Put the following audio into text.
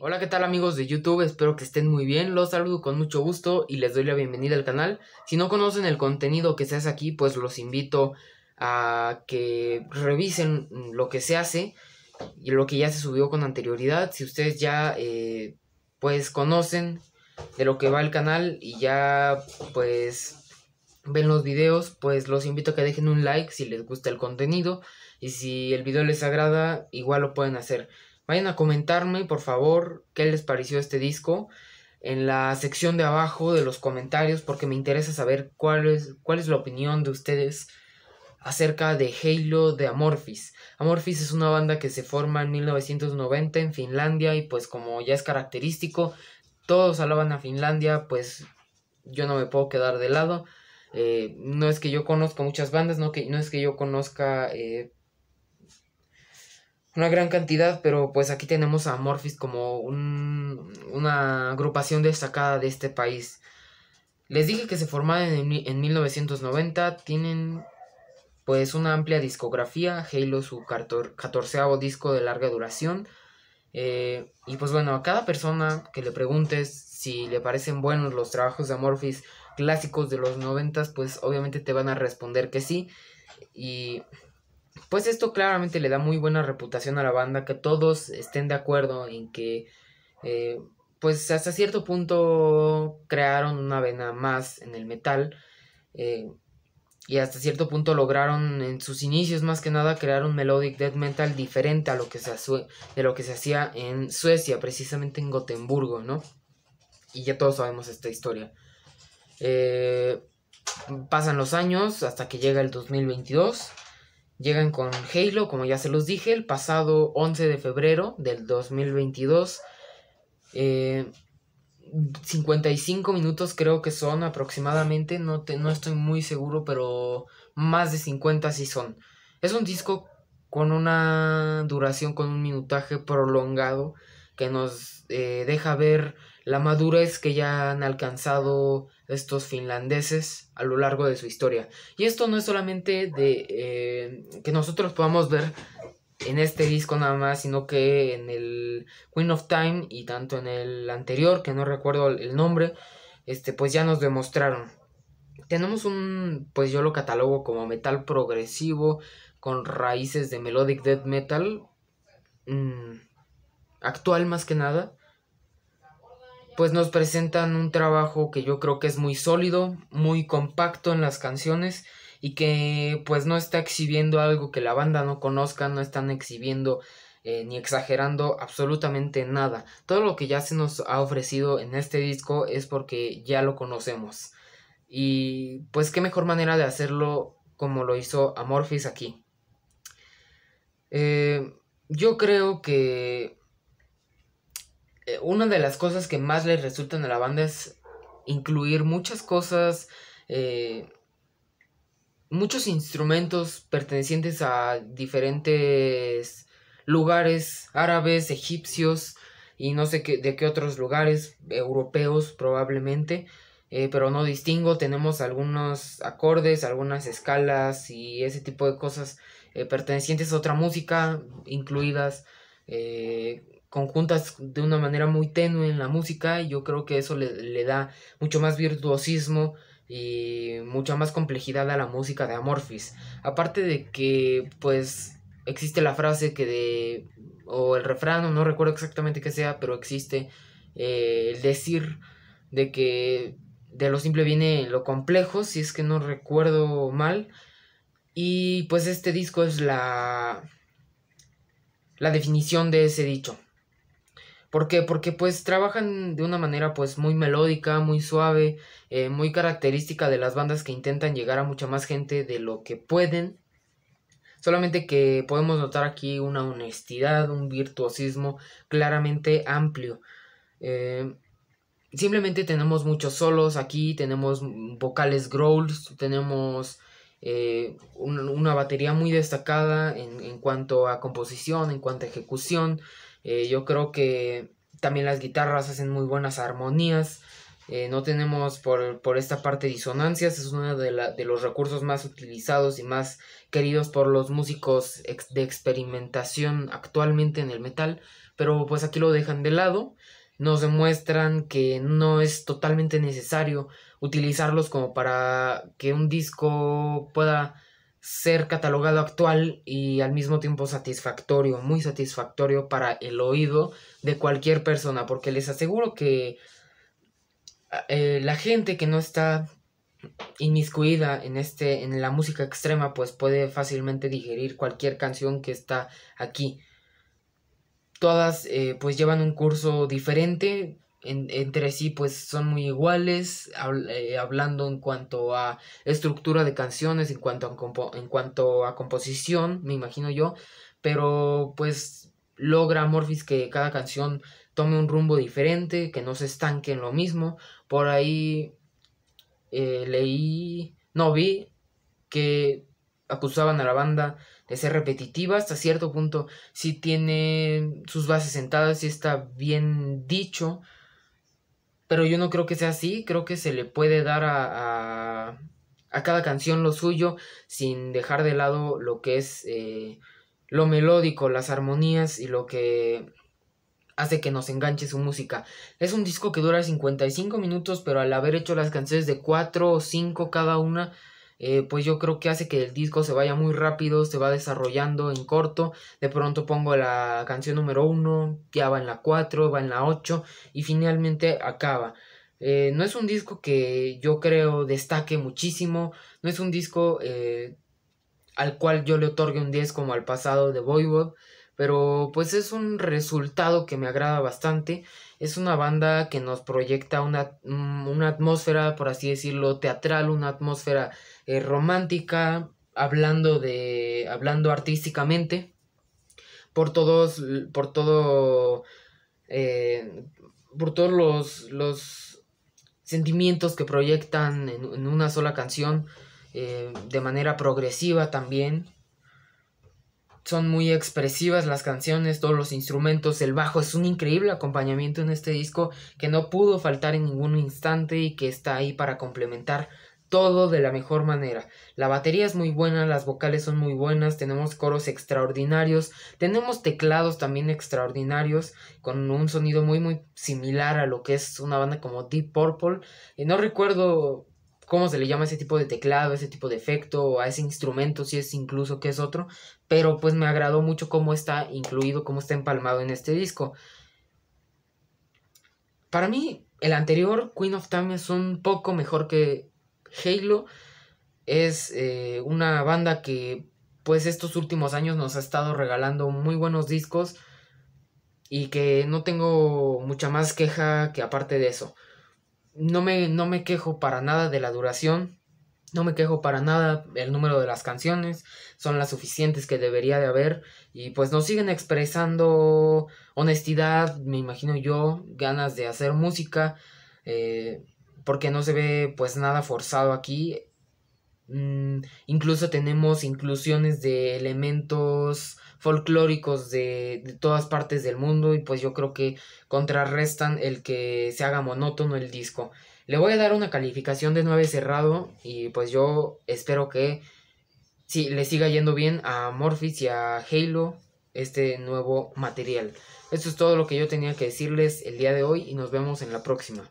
Hola, ¿qué tal amigos de YouTube? Espero que estén muy bien. Los saludo con mucho gusto y les doy la bienvenida al canal. Si no conocen el contenido que se hace aquí, pues los invito a que revisen lo que se hace y lo que ya se subió con anterioridad. Si ustedes ya eh, pues conocen de lo que va el canal y ya pues ven los videos, pues los invito a que dejen un like si les gusta el contenido y si el video les agrada, igual lo pueden hacer. Vayan a comentarme, por favor, qué les pareció este disco en la sección de abajo de los comentarios porque me interesa saber cuál es, cuál es la opinión de ustedes acerca de Halo de Amorphis. Amorphis es una banda que se forma en 1990 en Finlandia y pues como ya es característico, todos alaban a Finlandia, pues yo no me puedo quedar de lado. Eh, no es que yo conozca muchas bandas, no, que, no es que yo conozca eh, una gran cantidad, pero pues aquí tenemos a Morphis como un, una agrupación destacada de este país. Les dije que se formaron en, 1990, tienen pues una amplia discografía, Halo su catorceavo disco de larga duración. Eh, y pues bueno, a cada persona que le preguntes si le parecen buenos los trabajos de Amorphis clásicos de los noventas, pues obviamente te van a responder que sí. Y pues esto claramente le da muy buena reputación a la banda, que todos estén de acuerdo en que, eh, pues hasta cierto punto crearon una vena más en el metal. Eh, y hasta cierto punto lograron en sus inicios más que nada crear un melodic death metal diferente a lo que se de lo que se hacía en Suecia, precisamente en Gotemburgo, ¿no? Y ya todos sabemos esta historia. Eh, pasan los años hasta que llega el 2022 Llegan con Halo, como ya se los dije, el pasado 11 de febrero del 2022. 55 eh, minutos creo que son aproximadamente, no, no estoy muy seguro, pero más de 50 sí son. Es un disco con una duración, con un minutaje prolongado que nos eh, deja ver la madurez que ya han alcanzado estos finlandeses a lo largo de su historia. Y esto no es solamente de eh, que nosotros podamos ver en este disco nada más, sino que en el Queen of Time y tanto en el anterior, que no recuerdo el nombre, este, pues ya nos demostraron. Tenemos un, pues yo lo catalogo como metal progresivo, con raíces de melodic death metal, mm, actual más que nada, pues nos presentan un trabajo que yo creo que es muy sólido, muy compacto en las canciones y que pues no está exhibiendo algo que la banda no conozca, no están exhibiendo eh, ni exagerando absolutamente nada. Todo lo que ya se nos ha ofrecido en este disco es porque ya lo conocemos. Y pues qué mejor manera de hacerlo como lo hizo Amorphis aquí. Eh, yo creo que eh, una de las cosas que más les resultan a la banda es incluir muchas cosas, eh, muchos instrumentos pertenecientes a diferentes lugares árabes, egipcios y no sé qué, de qué otros lugares, europeos probablemente, eh, pero no distingo, tenemos algunos acordes, algunas escalas y ese tipo de cosas pertenecientes a otra música incluidas conjuntas de una manera muy tenue en la música y yo creo que eso le, da mucho más virtuosismo y mucha más complejidad a la música de Amorphis. Aparte de que pues existe la frase que de o el refrán, no recuerdo exactamente qué sea, pero existe eh, el decir de que de lo simple viene lo complejo, si es que no recuerdo mal. Y pues este disco es la la definición de ese dicho. ¿Por qué? Porque pues trabajan de una manera pues muy melódica, muy suave, eh, muy característica de las bandas que intentan llegar a mucha más gente de lo que pueden. Solamente que podemos notar aquí una honestidad, un virtuosismo claramente amplio. Eh, simplemente tenemos muchos solos aquí, tenemos vocales growls, tenemos eh, una batería muy destacada en, en cuanto a composición, en cuanto a ejecución. Eh, yo creo que también las guitarras hacen muy buenas armonías. Eh, no tenemos por, esta parte disonancias, es uno de, los recursos más utilizados y más queridos por los músicos de experimentación actualmente en el metal, pero pues aquí lo dejan de lado, nos demuestran que no es totalmente necesario utilizarlos como para que un disco pueda ser catalogado actual y al mismo tiempo satisfactorio, muy satisfactorio para el oído de cualquier persona, porque les aseguro que eh, la gente que no está inmiscuida en este en la música extrema pues puede fácilmente digerir cualquier canción que está aquí todas eh, pues llevan un curso diferente entre sí pues son muy iguales, eh, hablando en cuanto a estructura de canciones, en cuanto a, en cuanto a composición, me imagino yo, pero pues logra Morphis que cada canción tome un rumbo diferente, que no se estanque en lo mismo. Por ahí eh, leí, no vi, que acusaban a la banda de ser repetitiva hasta cierto punto. Si tiene sus bases sentadas y está bien dicho, pero yo no creo que sea así, creo que se le puede dar a, a, cada canción lo suyo sin dejar de lado lo que es eh, lo melódico, las armonías y lo que hace que nos enganche su música. Es un disco que dura 55 minutos, pero al haber hecho las canciones de 4 o 5 cada una, eh, pues yo creo que hace que el disco se vaya muy rápido, se va desarrollando en corto, de pronto pongo la canción número 1, ya va en la 4, va en la 8 y finalmente acaba. Eh, no es un disco que yo creo destaque muchísimo, no es un disco eh, al cual yo le otorgue un 10 como al pasado de Voivod, pero pues es un resultado que me agrada bastante. Es una banda que nos proyecta una, mm, atmósfera, por así decirlo, teatral, una atmósfera eh, romántica, hablando de. hablando artísticamente. Por todos. por todo. Eh, por todos los, sentimientos que proyectan en, una sola canción eh, de manera progresiva también son muy expresivas las canciones, todos los instrumentos, el bajo es un increíble acompañamiento en este disco que no pudo faltar en ningún instante y que está ahí para complementar todo de la mejor manera. La batería es muy buena, las vocales son muy buenas, tenemos coros extraordinarios, tenemos teclados también extraordinarios, con un sonido muy muy similar a lo que es una banda como Deep Purple. Y eh, no recuerdo cómo se le llama ese tipo de teclado, ese tipo de efecto, a ese instrumento, si es incluso que es otro, pero pues me agradó mucho cómo está incluido, cómo está empalmado en este disco. Para mí, el anterior, Queen of Time, es un poco mejor que Halo. Es eh, una banda que pues estos últimos años nos ha estado regalando muy buenos discos y que no tengo mucha más queja que aparte de eso no me, no me quejo para nada de la duración, no me quejo para nada el número de las canciones, son las suficientes que debería de haber y pues nos siguen expresando honestidad, me imagino yo, ganas de hacer música, eh, porque no se ve pues nada forzado aquí, Mm, incluso tenemos inclusiones de elementos folclóricos de, todas partes del mundo y pues yo creo que contrarrestan el que se haga monótono el disco. Le voy a dar una calificación de 9 cerrado y pues yo espero que si le siga yendo bien a Morphis y a Halo este nuevo material. Esto es todo lo que yo tenía que decirles el día de hoy y nos vemos en la próxima.